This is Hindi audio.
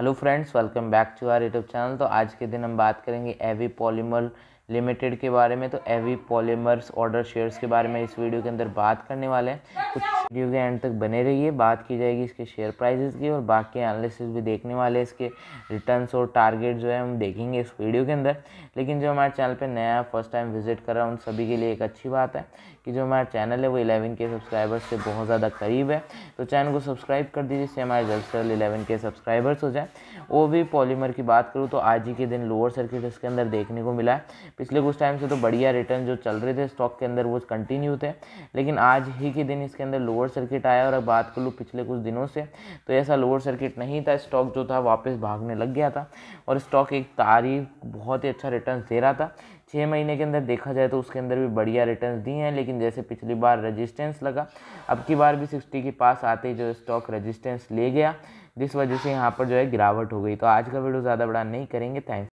hello friends welcome back to our YouTube channel तो आज के दिन हम बात करेंगे एवी पॉलीमर लिमिटेड के बारे में तो एवी पॉलीमर्स ऑर्डर शेयर्स के बारे में इस वीडियो के अंदर बात करने वाले हैं कुछ वीडियो के एंड तक बने रहिए बात की जाएगी इसके शेयर प्राइजेस की और बाकी एनालिसिस भी देखने वाले हैं इसके रिटर्न्स और टारगेट जो है हम देखेंगे इस वीडियो के अंदर लेकिन जो हमारे चैनल पर नया फर्स्ट टाइम विजिट कर रहा है उन सभी के लिए एक अच्छी बात है कि जो हमारा चैनल है वो इलेवन के सब्सक्राइबर्स से बहुत ज़्यादा करीब है तो चैनल को सब्सक्राइब कर दीजिए जिससे हमारे जल्द से जल्द इलेवन के सब्सक्राइबर्स हो जाए वो भी पॉलीमर की बात करूँ तो आज ही के दिन लोअर सर्किट इसके अंदर देखने को मिला है पिछले कुछ टाइम से तो बढ़िया रिटर्न जो चल रहे थे स्टॉक के अंदर वो कंटिन्यू थे लेकिन आज ही के दिन इसके अंदर लोअर लोअर सर्किट आया और अब बात कर लूँ पिछले कुछ दिनों से तो ऐसा लोअर सर्किट नहीं था स्टॉक जो था वापस भागने लग गया था और स्टॉक एक तारीफ बहुत ही अच्छा रिटर्न दे रहा था छः महीने के अंदर देखा जाए तो उसके अंदर भी बढ़िया रिटर्न दिए हैं लेकिन जैसे पिछली बार रजिस्टेंस लगा अब की बार भी सिक्सटी के पास आते ही जो स्टॉक रजिस्टेंस ले गया जिस वजह से यहाँ पर जो है गिरावट हो गई तो आज का वीडियो ज़्यादा बड़ा नहीं करेंगे थैंक्स